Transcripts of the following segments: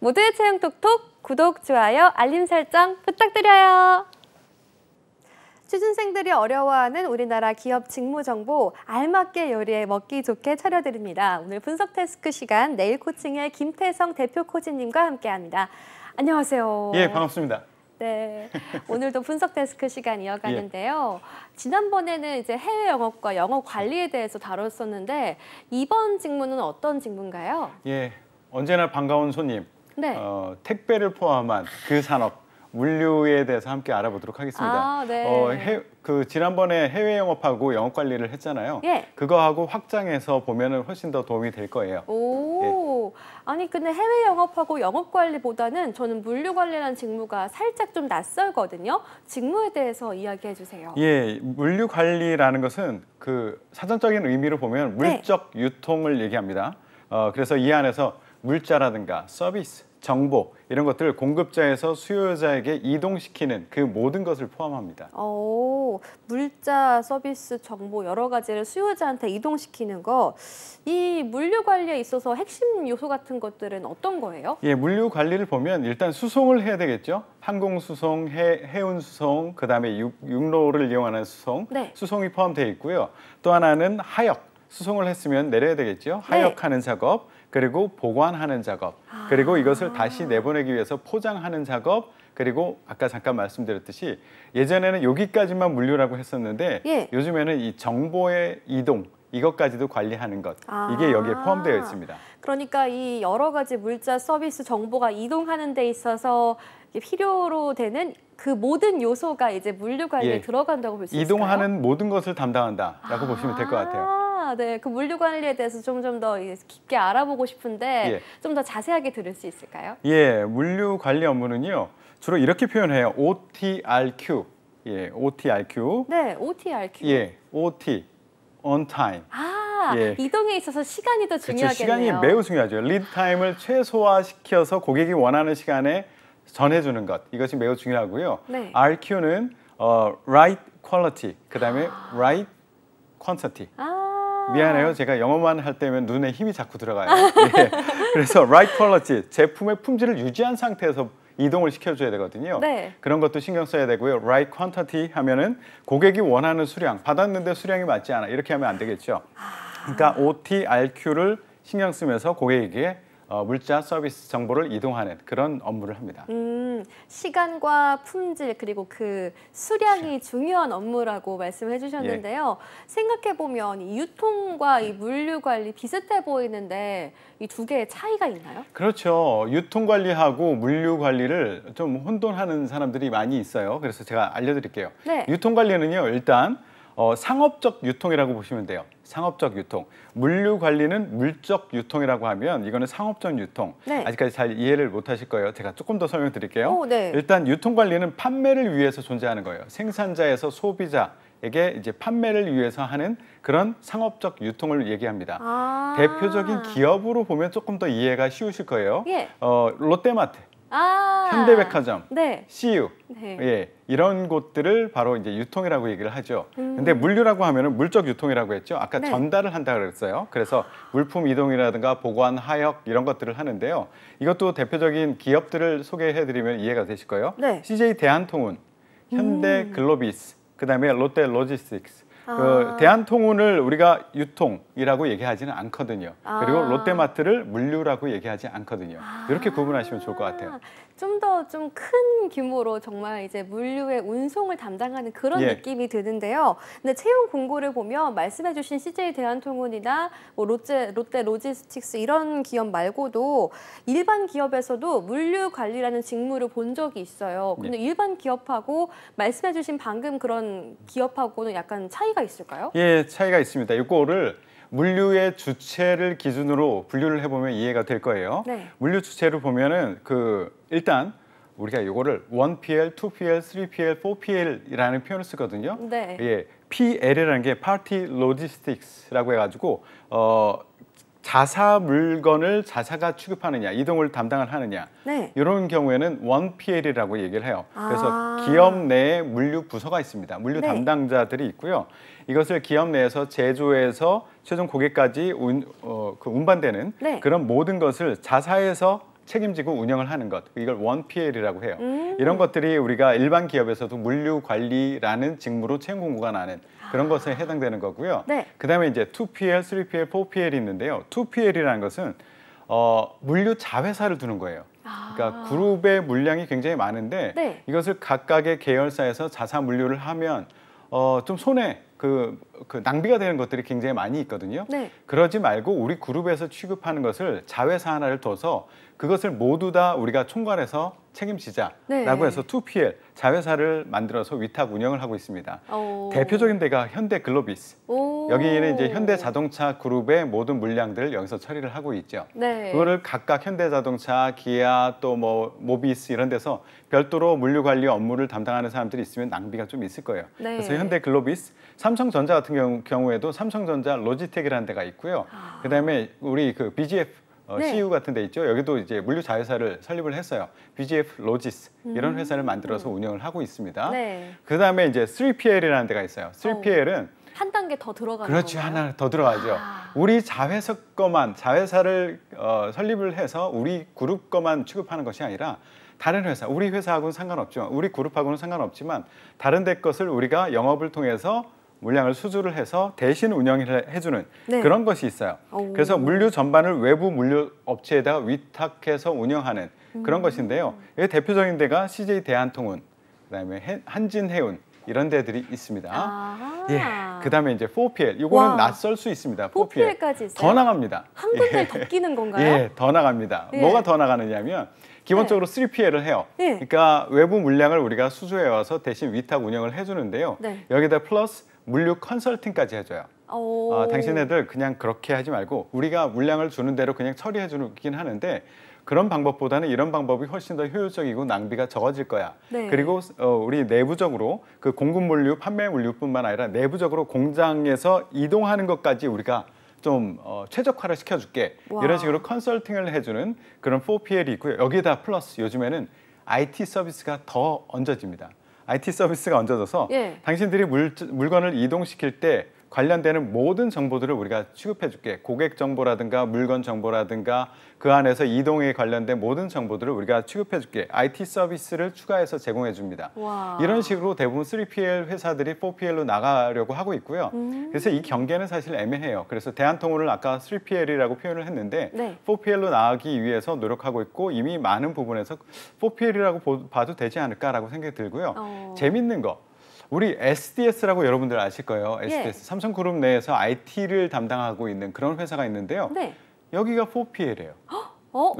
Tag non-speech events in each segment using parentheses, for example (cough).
모두의 체형 톡톡 구독, 좋아요, 알림 설정 부탁드려요. 취준생들이 어려워하는 우리나라 기업 직무 정보 알맞게 요리해 먹기 좋게 차려드립니다. 오늘 분석 데스크 시간 내일 코칭의 김태성 대표 코치님과 함께합니다. 안녕하세요. 예, 반갑습니다. 네, 오늘도 분석 데스크 시간 이어가는데요. 예. 지난번에는 이제 해외 영업과 영업 관리에 대해서 다뤘었는데 이번 직무는 어떤 직무인가요? 예, 언제나 반가운 손님. 네. 어, 택배를 포함한 그 산업 물류에 대해서 함께 알아보도록 하겠습니다. 아, 네. 어, 해, 그 지난번에 해외 영업하고 영업 관리를 했잖아요. 예. 그거하고 확장해서 보면은 훨씬 더 도움이 될 거예요. 오. 예. 아니 근데 해외 영업하고 영업 관리보다는 저는 물류 관리라는 직무가 살짝 좀 낯설거든요. 직무에 대해서 이야기해 주세요. 예, 물류 관리라는 것은 그 사전적인 의미로 보면 네. 물적 네. 유통을 얘기합니다. 어, 그래서 이 안에서 물자라든가 서비스, 정보 이런 것들을 공급자에서 수요자에게 이동시키는 그 모든 것을 포함합니다. 오, 어, 물자, 서비스, 정보 여러 가지를 수요자한테 이동시키는 거. 이 물류 관리에 있어서 핵심 요소 같은 것들은 어떤 거예요? 예, 물류 관리를 보면 일단 수송을 해야 되겠죠. 항공 수송, 해, 해운 수송, 그다음에 육, 로를 이용하는 수송, 네. 수송이 포함되어 있고요. 또 하나는 하역, 수송을 했으면 내려야 되겠죠. 네. 하역하는 네. 작업. 그리고 보관하는 작업, 아. 그리고 이것을 다시 내보내기 위해서 포장하는 작업, 그리고 아까 잠깐 말씀드렸듯이 예전에는 여기까지만 물류라고 했었는데 예. 요즘에는 이 정보의 이동, 이것까지도 관리하는 것아 이게 여기에 포함되어 있습니다. 그러니까 이 여러 가지 물자 서비스 정보가 이동하는 데 있어서 필요로 되는 그 모든 요소가 이제 물류 관리에 예. 들어간다고 볼 수있을요 이동하는 모든 것을 담당한다라고 아 보시면 될 것 같아요. 네, 그 물류 관리에 대해서 좀 좀 더 깊게 알아보고 싶은데 예. 좀더 자세하게 들을 수 있을까요? 예, 물류 관리 업무는요 주로 이렇게 표현해요. OTRQ, 예, OTRQ. 네, OTRQ. 예, OT, on time. 아, 예. 이동에 있어서 시간이 더 중요하겠네요. 그쵸, 시간이 매우 중요하죠. 리드 타임을 최소화시켜서 고객이 원하는 시간에 전해주는 것 이것이 매우 중요하고요. 네. RQ는 어, right quality 그다음에 (gasps) right quantity. 아. 미안해요. 제가 영어만 할 때면 눈에 힘이 자꾸 들어가요. 예. (laughs) 그래서 right quality 제품의 품질을 유지한 상태에서 이동을 시켜줘야 되거든요. 네. 그런 것도 신경 써야 되고요. right quantity 하면은 고객이 원하는 수량 받았는데 수량이 맞지 않아 이렇게 하면 안 되겠죠. 아. 그러니까 OT, RQ를 신경 쓰면서 고객에게 어, 물자 서비스 정보를 이동하는 그런 업무를 합니다. 음, 시간과 품질 그리고 그 수량이 네. 중요한 업무라고 말씀해 주셨는데요. 예. 생각해 보면 유통과 이 물류 관리 비슷해 보이는데 이 두 개의 차이가 있나요? 그렇죠. 유통 관리하고 물류 관리를 좀 혼돈하는 사람들이 많이 있어요. 그래서 제가 알려드릴게요. 네. 유통 관리는요, 일단 어, 상업적 유통이라고 보시면 돼요. 상업적 유통. 물류 관리는 물적 유통이라고 하면 이거는 상업적 유통. 네. 아직까지 잘 이해를 못하실 거예요. 제가 조금 더 설명드릴게요. 오, 네. 일단 유통 관리는 판매를 위해서 존재하는 거예요. 생산자에서 소비자. 에게 이제 판매를 위해서 하는 그런 상업적 유통을 얘기합니다. 아 대표적인 기업으로 보면 조금 더 이해가 쉬우실 거예요. 예. 어, 롯데마트, 아 현대백화점, 네. CU 네. 예, 이런 곳들을 바로 이제 유통이라고 얘기를 하죠. 음. 근데 물류라고 하면은 물적 유통이라고 했죠. 아까 네. 전달을 한다 고 그랬어요. 그래서 물품 이동이라든가 보관, 하역 이런 것들을 하는데요. 이것도 대표적인 기업들을 소개해드리면 이해가 되실 거예요. 네. CJ 대한통운, 현대글로비스, 음. 그다음에 롯데로지스틱스 아. 그 대한통운을 우리가 유통이라고 얘기하지는 않거든요. 아. 그리고 롯데마트를 물류라고 얘기하지 않거든요. 아. 이렇게 구분하시면 좋을 것 같아요. 좀 더 좀 큰 규모로 정말 이제 물류의 운송을 담당하는 그런 예. 느낌이 드는데요. 근데 채용 공고를 보면 말씀해주신 CJ 대한통운이나 뭐 롯데, 롯데 로지스틱스 이런 기업 말고도 일반 기업에서도 물류 관리라는 직무를 본 적이 있어요. 근데 예. 일반 기업하고 말씀해주신 방금 그런 기업하고는 약간 차이가 차이가 있을까요? 예, 차이가 있습니다. 이거를 물류의 주체를 기준으로 분류를 해보면 이해가 될 거예요. 네. 물류 주체를 보면은 그 일단 우리가 이거를 1PL, 2PL, 3PL, 4PL이라는 표현을 쓰거든요. 네. 예, PL이라는 게 Party Logistics라고 해가지고 어, 자사 물건을 자사가 취급하느냐, 이동을 담당을 하느냐 네. 이런 경우에는 1PL이라고 얘기를 해요. 그래서 아. 기업 내에 물류 부서가 있습니다. 물류 네. 담당자들이 있고요. 이것을 기업 내에서 제조해서 최종 고객까지 운, 어, 그 운반되는 네. 그런 모든 것을 자사에서 책임지고 운영을 하는 것 이걸 원피엘이라고 해요. 음. 이런 것들이 우리가 일반 기업에서도 물류 관리라는 직무로 채용 공고가 나는 그런 아. 것에 해당되는 거고요. 네. 그다음에 이제 2PL, 3PL, 4PL이 있는데요. 2PL이라는 것은 어, 물류 자회사를 두는 거예요. 아. 그러니까 그룹의 물량이 굉장히 많은데 네. 이것을 각각의 계열사에서 자사 물류를 하면 어, 좀 손에 그, 그, 낭비가 되는 것들이 굉장히 많이 있거든요. 네. 그러지 말고 우리 그룹에서 취급하는 것을 자회사 하나를 둬서 그것을 모두 다 우리가 총괄해서 책임지자라고 네. 해서 2PL 자회사를 만들어서 위탁 운영을 하고 있습니다. 오. 대표적인 데가 현대 글로비스. 오. 여기는 이제 현대 자동차 그룹의 모든 물량들을 여기서 처리를 하고 있죠. 네. 그거를 각각 현대 자동차, 기아, 또 뭐 모비스 이런 데서 별도로 물류 관리 업무를 담당하는 사람들이 있으면 낭비가 좀 있을 거예요. 네. 그래서 현대 글로비스, 삼성전자 같은 경우, 에도 삼성전자 로지텍이라는 데가 있고요. 아. 그다음에 우리 그 BGF 어, 네. CU 같은 데 있죠. 여기도 이제 물류 자회사를 설립을 했어요. BGF 로지스 이런 음. 회사를 만들어서 음. 운영을 하고 있습니다. 네. 그다음에 이제 3PL이라는 데가 있어요. 3PL은 오. 어, 한 단계 더들어가죠 그렇죠. 하나 더 들어가죠. 아... 우리 자회사 거만 자회사를 어, 설립을 해서 우리 그룹 거만 취급하는 것이 아니라 다른 회사, 우리 회사하고는 상관없죠. 우리 그룹하고는 상관없지만 다른 데 것을 우리가 영업을 통해서 물량을 수주를 해서 대신 운영을 해주는 네. 그런 것이 있어요. 오. 그래서 물류 전반을 외부 물류 업체에다 위탁해서 운영하는 그런 음. 것인데요. 대표적인 데가 CJ 대한통운, 그다음에 한진해운 이런 데들이 있습니다. 아 예. 그다음에 이제 4PL 이거는 낯설 수 있습니다. 4PL. 까지 있어요? 더 나갑니다. 한 군데 예. 더 끼는 건가요? 예, 더 나갑니다. 예. 뭐가 더 나가느냐면 기본적으로 네. 3PL을 해요. 예. 그러니까 외부 물량을 우리가 수주해 와서 대신 위탁 운영을 해주는데요. 네. 여기다 플러스 물류 컨설팅까지 해줘요. 어, 아, 당신애들 그냥 그렇게 하지 말고 우리가 물량을 주는 대로 그냥 처리해 주긴 하는데 그런 방법보다는 이런 방법이 훨씬 더 효율적이고 낭비가 적어질 거야. 네. 그리고 어, 우리 내부적으로 그 공급 물류, 판매 물류뿐만 아니라 내부적으로 공장에서 이동하는 것까지 우리가 좀 어, 최적화를 시켜줄게. 와. 이런 식으로 컨설팅을 해주는 그런 4PL이 있고요. 여기에다 플러스 요즘에는 IT 서비스가 더 얹어집니다. IT 서비스가 얹어져서 예. 당신들이 물, 물건을 이동시킬 때 관련되는 모든 정보들을 우리가 취급해 줄게. 고객 정보라든가 물건 정보라든가 그 안에서 이동에 관련된 모든 정보들을 우리가 취급해 줄게. IT 서비스를 추가해서 제공해 줍니다. 와. 이런 식으로 대부분 3PL 회사들이 4PL로 나가려고 하고 있고요. 음. 그래서 이 경계는 사실 애매해요. 그래서 대한통운을 아까 3PL이라고 표현을 했는데 네. 4PL로 나가기 위해서 노력하고 있고 이미 많은 부분에서 4PL이라고 봐도 되지 않을까라고 생각이 들고요. 어. 재밌는 거. 우리 SDS라고 여러분들 아실 거예요. SDS 예. 삼성그룹 내에서 IT를 담당하고 있는 그런 회사가 있는데요. 네. 여기가 4PL이에요. 어?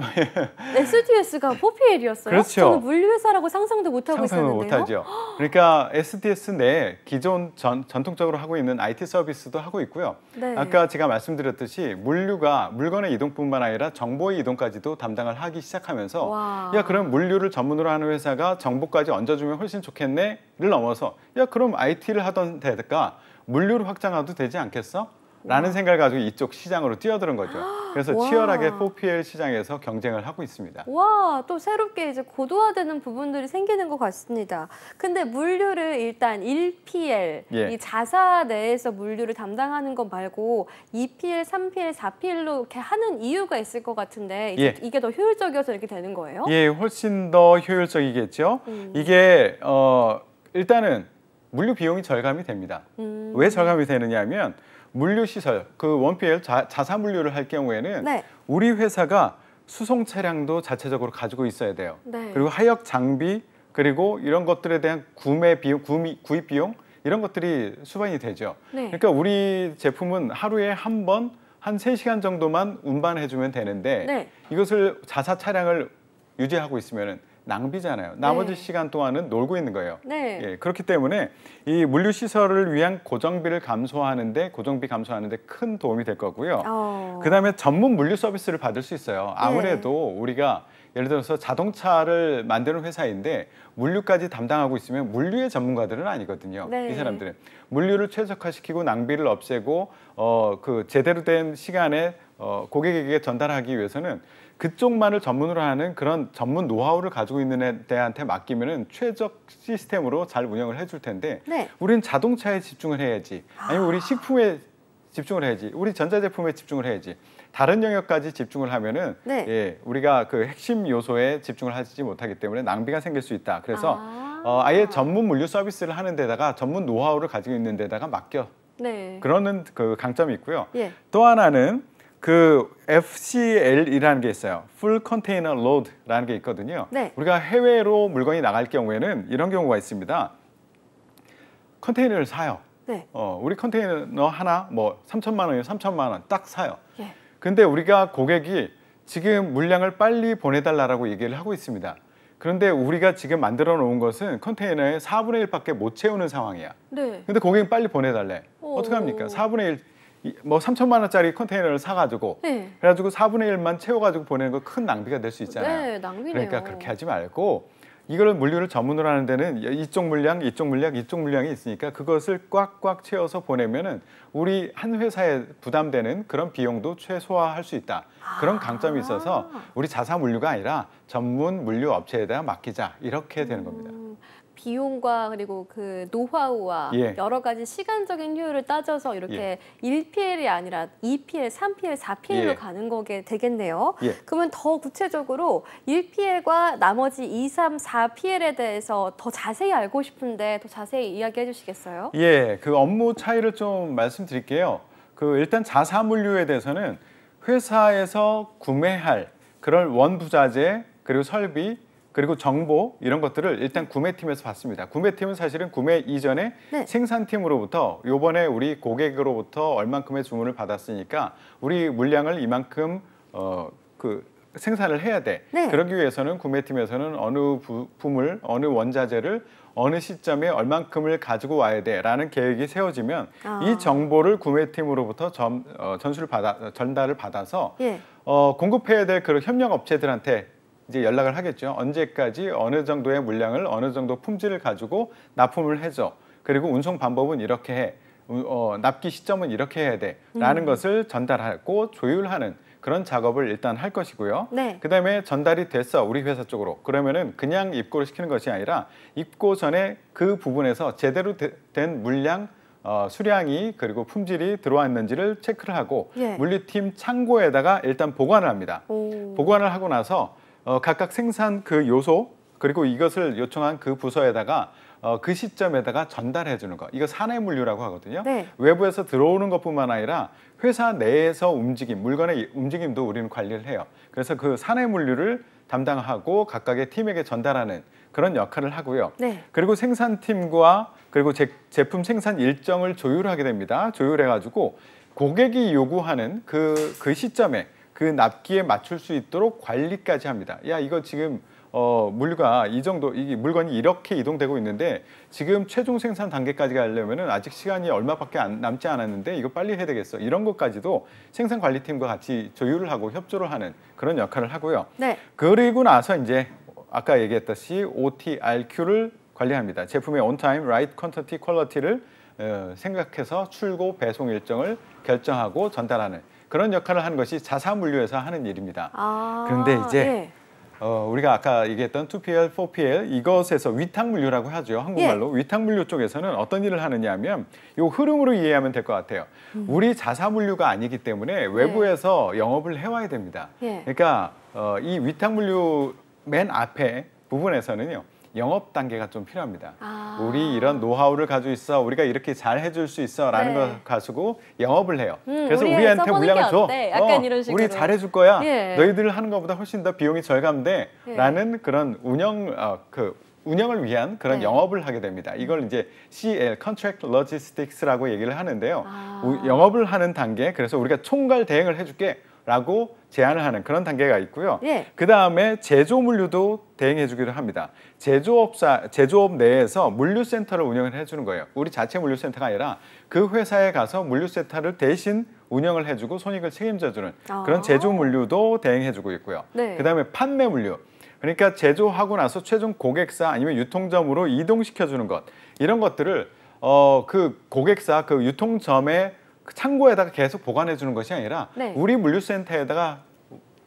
SDS가 네, 포피엘이었어요? 그렇죠. 저는 물류회사라고 상상도 못하고 있었는데요. 못하죠. (gasps) 그러니까 SDS 내 기존 전, 전통적으로 하고 있는 IT 서비스도 하고 있고요. 네. 아까 제가 말씀드렸듯이 물류가 물건의 이동뿐만 아니라 정보의 이동까지도 담당을 하기 시작하면서 와. 야 그럼 물류를 전문으로 하는 회사가 정보까지 얹어주면 훨씬 좋겠네를 넘어서 야 그럼 IT를 하던 데가 물류를 확장해도 되지 않겠어? 라는 생각을 가지고 이쪽 시장으로 뛰어드는 거죠. (gasps) 그래서 와. 치열하게 4PL 시장에서 경쟁을 하고 있습니다. 와, 또 새롭게 이제 고도화되는 부분들이 생기는 것 같습니다. 근데 물류를 일단 1PL, 예. 이 자사 내에서 물류를 담당하는 것 말고 2PL, 3PL, 4PL로 이렇게 하는 이유가 있을 것 같은데 예. 이게 더 효율적이어서 이렇게 되는 거예요? 예, 훨씬 더 효율적이겠죠. 음. 이게 어 일단은 물류 비용이 절감이 됩니다. 음. 왜 절감이 되느냐 하면 물류 시설, 그 원피엘 자, 사 물류를 할 경우에는 네. 우리 회사가 수송 차량도 자체적으로 가지고 있어야 돼요. 네. 그리고 하역 장비 그리고 이런 것들에 대한 구매 비용, 구미, 구입 비용 이런 것들이 수반이 되죠. 네. 그러니까 우리 제품은 하루에 한 번 한 세시간 정도만 운반해 주면 되는데 네. 이것을 자사 차량을 유지하고 있으면은 낭비잖아요. 나머지 네. 시간 동안은 놀고 있는 거예요. 네. 예, 그렇기 때문에 이 물류 시설을 위한 고정비를 감소하는데 고정비 감소하는데 큰 도움이 될 거고요. 어... 그다음에 전문 물류 서비스를 받을 수 있어요. 네. 아무래도 네. 우리가 예를 들어서 자동차를 만드는 회사인데 물류까지 담당하고 있으면 물류의 전문가들은 아니거든요. 네. 이 사람들은 물류를 최적화시키고 낭비를 없애고 어 그 제대로 된 시간에 어 고객에게 전달하기 위해서는 그쪽만을 전문으로 하는 그런 전문 노하우를 가지고 있는 애한테 맡기면은 최적 시스템으로 잘 운영을 해줄 텐데 네. 우리는 자동차에 집중을 해야지 아니면 우리 아. 식품에 집중을 해야지 우리 전자제품에 집중을 해야지 다른 영역까지 집중을 하면은 네. 예, 우리가 그 핵심 요소에 집중을 하지 못하기 때문에 낭비가 생길 수 있다. 그래서 아. 어, 아예 전문 물류 서비스를 하는 데다가 전문 노하우를 가지고 있는 데다가 맡겨. 네. 그러는 그 강점이 있고요. 예. 또 하나는 그 FCL이라는 게 있어요. Full Container Load라는 게 있거든요. 네. 우리가 해외로 물건이 나갈 경우에는 이런 경우가 있습니다. 컨테이너를 사요. 네. 어, 우리 컨테이너 하나 뭐 3천만 원이요, 3천만 원 딱 사요. 예. 근데 우리가 고객이 지금 물량을 빨리 보내달라고 얘기를 하고 있습니다. 그런데 우리가 지금 만들어 놓은 것은 컨테이너의 4분의 1밖에 못 채우는 상황이야. 네. 근데 고객이 빨리 보내달래. 어떻게 합니까? 4분의 1뭐 3천만 원짜리 컨테이너를 사가지고 네. 그래가지고 4분의 1만 채워가지고 보내는 거 큰 낭비가 될 수 있잖아요. 네, 낭비네요. 그러니까 그렇게 하지 말고 이걸 물류를 전문으로 하는 데는 이쪽 물량, 이쪽 물량, 이쪽 물량이 있으니까 그것을 꽉꽉 채워서 보내면은 우리 한 회사에 부담되는 그런 비용도 최소화할 수 있다. 그런 아. 강점이 있어서 우리 자사 물류가 아니라 전문 물류 업체에다 맡기자 이렇게 되는 겁니다. 음. 비용과 그리고 그 노하우와 예. 여러 가지 시간적인 효율을 따져서 이렇게 예. 1PL이 아니라 2PL, 3PL, 4PL로 예. 가는 거게 되겠네요. 예. 그러면 더 구체적으로 1PL과 나머지 2, 3, 4PL에 대해서 더 자세히 알고 싶은데 더 자세히 이야기해 주시겠어요? 예, 그 업무 차이를 좀 말씀드릴게요. 그 일단 자사물류에 대해서는 회사에서 구매할 그런 원부자재 그리고 설비 그리고 정보 이런 것들을 일단 네. 구매팀에서 받습니다. 구매팀은 사실은 구매 이전에 네. 생산팀으로부터 요번에 우리 고객으로부터 얼만큼의 주문을 받았으니까 우리 물량을 이만큼 어, 그 생산을 해야 돼. 네. 그러기 위해서는 구매팀에서는 어느 부품을, 어느 원자재를 어느 시점에 얼만큼을 가지고 와야 돼라는 계획이 세워지면 아. 이 정보를 구매팀으로부터 전 어, 전수를 받아 전달을 받아서 예. 어, 공급해야 될 그런 협력 업체들한테 이제 연락을 하겠죠. 언제까지 어느 정도의 물량을 어느 정도 품질을 가지고 납품을 해줘. 그리고 운송 방법은 이렇게 해. 어, 납기 시점은 이렇게 해야 돼. 라는 음. 것을 전달하고 조율하는 그런 작업을 일단 할 것이고요. 네. 그다음에 전달이 됐어 우리 회사 쪽으로 그러면은 그냥 입고를 시키는 것이 아니라 입고 전에 그 부분에서 제대로 되, 된 물량 어, 수량이 그리고 품질이 들어왔는지를 체크를 하고 예. 물리팀 창고에다가 일단 보관을 합니다. 오. 보관을 하고 나서 어, 각각 생산 그 요소 그리고 이것을 요청한 그 부서에다가 어, 그 시점에다가 전달해 주는 거. 이거 사내 물류라고 하거든요. 네. 외부에서 들어오는 것뿐만 아니라 회사 내에서 움직임, 물건의 움직임도 우리는 관리를 해요. 그래서 그 사내 물류를 담당하고 각각의 팀에게 전달하는 그런 역할을 하고요. 네. 그리고 생산팀과 그리고 제, 제품 생산 일정을 조율하게 됩니다. 조율해 가지고 고객이 요구하는 그, 그 시점에 그 납기에 맞출 수 있도록 관리까지 합니다. 야 이거 지금 어, 물과 이 정도 이 물건이 이렇게 이동되고 있는데 지금 최종 생산 단계까지 가려면 아직 시간이 얼마밖에 안, 남지 않았는데 이거 빨리 해야 되겠어 이런 것까지도 생산 관리팀과 같이 조율을 하고 협조를 하는 그런 역할을 하고요. 네. 그리고 나서 이제 아까 얘기했듯이 OTRQ를 관리합니다. 제품의 온타임, 라이트 퀀터티, 퀄러티를 어, 생각해서 출고 배송 일정을 결정하고 전달하는 그런 역할을 하는 것이 자사물류에서 하는 일입니다. 아, 그런데 이제 네. 어, 우리가 아까 얘기했던 2PL, 4PL 이것에서 위탁물류라고 하죠. 한국말로. 예. 위탁물류 쪽에서는 어떤 일을 하느냐 하면 이 흐름으로 이해하면 될 것 같아요. 음. 우리 자사물류가 아니기 때문에 예. 외부에서 예. 영업을 해와야 됩니다. 예. 그러니까 어, 이 위탁물류 맨 앞에 부분에서는요. 영업 단계가 좀 필요합니다. 아. 우리 이런 노하우를 가지고 있어, 우리가 이렇게 잘 해줄 수 있어라는 네. 걸 가지고 영업을 해요. 음, 그래서 우리한테 물량을 줘. 어 약간 어, 이런 식으로. 우리 잘해줄 거야. 예. 너희들 하는 것보다 훨씬 더 비용이 절감돼라는 예. 그런 운영 어, 그 운영을 위한 그런 네. 영업을 하게 됩니다. 이걸 이제 CL (Contract Logistics)라고 얘기를 하는데요. 아. 우, 영업을 하는 단계, 그래서 우리가 총괄 대행을 해줄게. 라고 제안을 하는 그런 단계가 있고요. 예. 그 다음에 제조 물류도 대행해 주기로 합니다. 제조업사, 제조업 내에서 물류센터를 운영을 해주는 거예요. 우리 자체 물류센터가 아니라 그 회사에 가서 물류센터를 대신 운영을 해주고 손익을 책임져주는 아 그런 제조 물류도 대행해주고 있고요. 네. 그 다음에 판매 물류. 그러니까 제조하고 나서 최종 고객사 아니면 유통점으로 이동시켜주는 것. 이런 것들을 어, 그 고객사, 그 유통점에 창고에다가 계속 보관해 주는 것이 아니라 네. 우리 물류센터에다가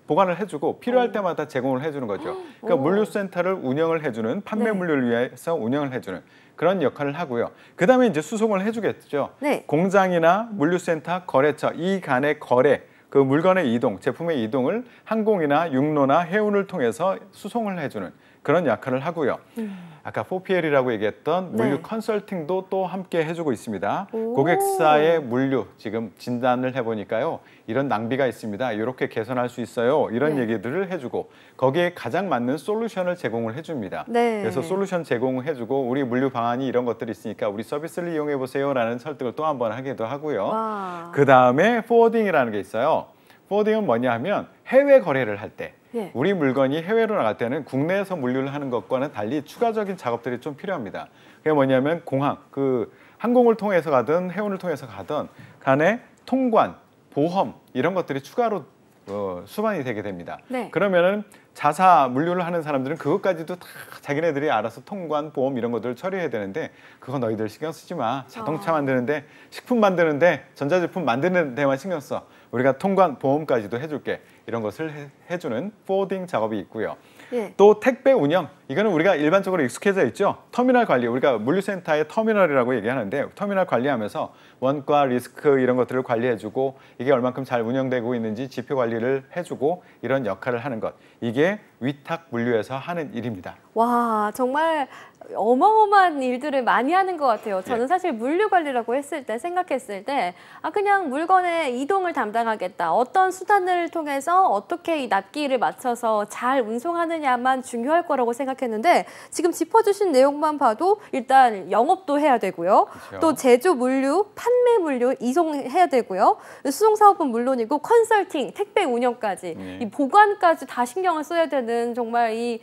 보관을 해주고 필요할 오. 때마다 제공을 해주는 거죠. 그러니까 오. 물류센터를 운영을 해주는 판매 네. 물류를 위해서 운영을 해주는 그런 역할을 하고요. 그 다음에 이제 수송을 해주겠죠. 네. 공장이나 물류센터, 거래처 이 간의 거래 그 물건의 이동, 제품의 이동을 항공이나 육로나 해운을 통해서 수송을 해주는 그런 역할을 하고요. 음. 아까 4PL이라고 얘기했던 네. 물류 네. 컨설팅도 또 함께 해주고 있습니다. 고객사의 물류 지금 진단을 해보니까요. 이런 낭비가 있습니다. 이렇게 개선할 수 있어요. 이런 네. 얘기들을 해주고 거기에 가장 맞는 솔루션을 제공을 해줍니다. 네. 그래서 솔루션 제공을 해주고 우리 물류 방안이 이런 것들이 있으니까 우리 서비스를 이용해보세요 라는 설득을 또 한 번 하기도 하고요. 그 다음에 포워딩이라는 게 있어요. 포워딩은 뭐냐 하면 해외 거래를 할때 예. 우리 물건이 해외로 나갈 때는 국내에서 물류를 하는 것과는 달리 추가적인 작업들이 좀 필요합니다. 그게 뭐냐면 공항, 그 항공을 통해서 가든 해운을 통해서 가든 간에 통관, 보험 이런 것들이 추가로 어, 수반이 되게 됩니다. 네. 그러면은 자사 물류를 하는 사람들은 그것까지도 다 자기네들이 알아서 통관 보험 이런 것들을 처리해야 되는데 그거 너희들 신경 쓰지 마 자동차 아. 만드는데 식품 만드는데 전자제품 만드는 데만 신경 써 우리가 통관 보험까지도 해줄게 이런 것을 해, 해주는 포딩 작업이 있고요 예. 또 택배 운영 이거는 우리가 일반적으로 익숙해져 있죠. 터미널 관리 우리가 물류센터의 터미널이라고 얘기하는데 터미널 관리하면서 원가 리스크 이런 것들을 관리해주고 이게 얼만큼 잘 운영되고 있는지 지표 관리를 해주고 이런 역할을 하는 것 이게 위탁 물류에서 하는 일입니다. 와 정말 어마어마한 일들을 많이 하는 것 같아요. 예. 저는 사실 물류 관리라고 했을 때 생각했을 때 아 그냥 물건의 이동을 담당하겠다. 어떤 수단을 통해서 어떻게 이 납기를 맞춰서 잘 운송하느냐만 중요할 거라고 생각했는데 지금 짚어주신 내용만 봐도 일단 영업도 해야 되고요. 그렇죠. 또 제조 물류, 판매 물류 이송해야 되고요. 수송 사업은 물론이고 컨설팅, 택배 운영까지 네. 이 보관까지 다 신경을 써야 되는 정말 이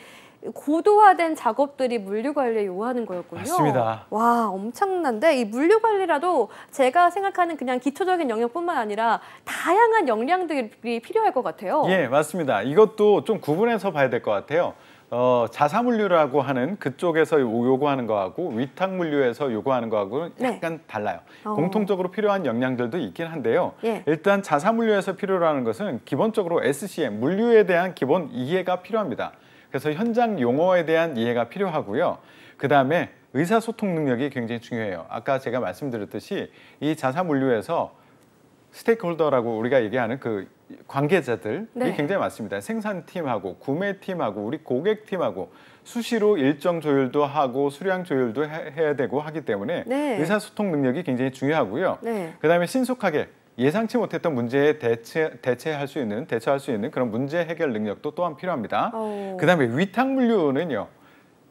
고도화된 작업들이 물류 관리에 요하는 거였군요. 맞습니다. 와 엄청난데 이 물류 관리라도 제가 생각하는 그냥 기초적인 영역뿐만 아니라 다양한 역량들이 필요할 것 같아요. 예 맞습니다. 이것도 좀 구분해서 봐야 될 것 같아요. 어, 자사물류라고 하는 그쪽에서 요구하는 거하고 위탁물류에서 요구하는 거하고는 네. 약간 달라요. 어. 공통적으로 필요한 역량들도 있긴 한데요. 예. 일단 자사물류에서 필요로 하는 것은 기본적으로 SCM, 물류에 대한 기본 이해가 필요합니다. 그래서 현장 용어에 대한 이해가 필요하고요. 그 다음에 의사소통 능력이 굉장히 중요해요. 아까 제가 말씀드렸듯이 이 자사물류에서 스테이크홀더라고 우리가 얘기하는 그 관계자들이 네. 굉장히 많습니다. 생산팀하고 구매팀하고 우리 고객팀하고 수시로 일정 조율도 하고 수량 조율도 해, 야 되고 하기 때문에 네. 의사소통 능력이 굉장히 중요하고요. 네. 그다음에 신속하게 예상치 못했던 문제에 대체, 대체할 수 있는, 대처할 수 있는 그런 문제 해결 능력도 또한 필요합니다. 어. 그 다음에 위탁물류는요.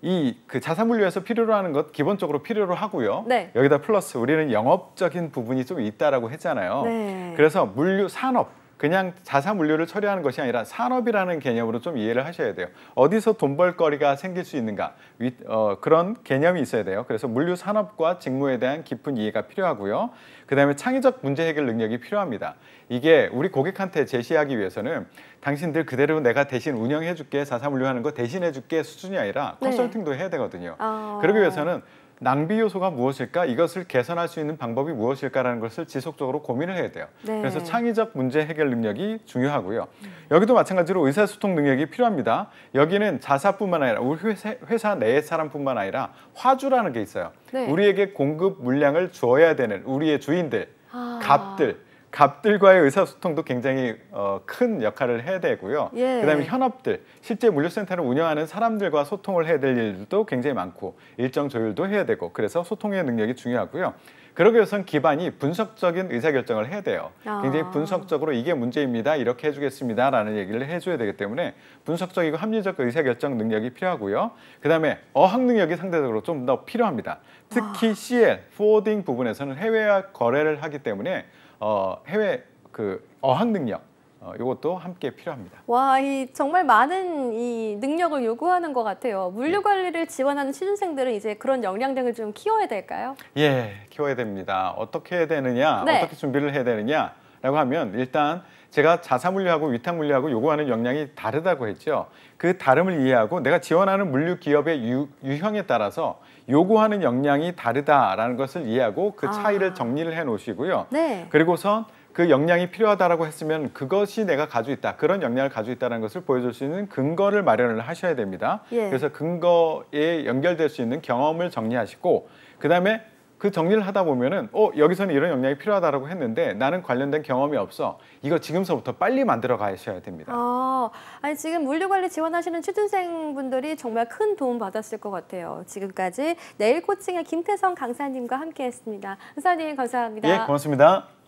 이 그 자산물류에서 필요로 하는 것 기본적으로 필요로 하고요. 네. 여기다 플러스 우리는 영업적인 부분이 좀 있다라고 했잖아요. 네. 그래서 물류 산업 그냥 자사물류를 처리하는 것이 아니라 산업이라는 개념으로 좀 이해를 하셔야 돼요. 어디서 돈 벌거리가 생길 수 있는가 위, 어, 그런 개념이 있어야 돼요. 그래서 물류 산업과 직무에 대한 깊은 이해가 필요하고요. 그 다음에 창의적 문제 해결 능력이 필요합니다. 이게 우리 고객한테 제시하기 위해서는 당신들 그대로 내가 대신 운영해줄게, 자사물류하는 거 대신해줄게 수준이 아니라 네. 컨설팅도 네. 해야 되거든요. 아... 그러기 위해서는 낭비 요소가 무엇일까? 이것을 개선할 수 있는 방법이 무엇일까라는 것을 지속적으로 고민을 해야 돼요. 네. 그래서 창의적 문제 해결 능력이 중요하고요. 여기도 마찬가지로 의사소통 능력이 필요합니다. 여기는 자사뿐만 아니라 우리 회사, 회사 내 사람뿐만 아니라 화주라는 게 있어요. 네. 우리에게 공급 물량을 주어야 되는 우리의 주인들, 아... 갑들 갑들과의 의사소통도 굉장히 어, 큰 역할을 해야 되고요. 예. 그다음에 현업들, 실제 물류센터를 운영하는 사람들과 소통을 해야 될 일도 굉장히 많고 일정 조율도 해야 되고 그래서 소통의 능력이 중요하고요. 그러기 위해서는 기반이 분석적인 의사결정을 해야 돼요. 아. 굉장히 분석적으로 이게 문제입니다. 이렇게 해주겠습니다. 라는 얘기를 해줘야 되기 때문에 분석적이고 합리적 의사결정 능력이 필요하고요. 그다음에 어학 능력이 상대적으로 좀 더 필요합니다. 특히 아. CL, 포워딩 부분에서는 해외와 거래를 하기 때문에 어, 해외 그 어학 능력 어, 이것도 함께 필요합니다. 와, 이 정말 많은 이 능력을 요구하는 것 같아요. 물류 예. 관리를 지원하는 취준생들은 이제 그런 역량들을 좀 키워야 될까요? 예, 키워야 됩니다. 어떻게 해야 되느냐, 네. 어떻게 준비를 해야 되느냐라고 하면 일단 제가 자사물류하고 위탁물류하고 요구하는 역량이 다르다고 했죠. 그 다름을 이해하고 내가 지원하는 물류 기업의 유, 유형에 따라서 요구하는 역량이 다르다라는 것을 이해하고 그 아. 차이를 아. 정리를 해 놓으시고요. 네. 그리고선 그 역량이 필요하다라고 했으면 그것이 내가 가지고 있다 그런 역량을 가지고 있다는 것을 보여줄 수 있는 근거를 마련을 하셔야 됩니다 예. 그래서 근거에 연결될 수 있는 경험을 정리하시고 그다음에 그 정리를 하다 보면은 어 여기서는 이런 역량이 필요하다라고 했는데 나는 관련된 경험이 없어 이거 지금서부터 빨리 만들어 가셔야 됩니다. 아, 아니 지금 물류관리 지원하시는 취준생분들이 정말 큰 도움 받았을 것 같아요. 지금까지 내일 코칭의 김태성 강사님과 함께했습니다. 강사님 감사합니다. 예, 고맙습니다.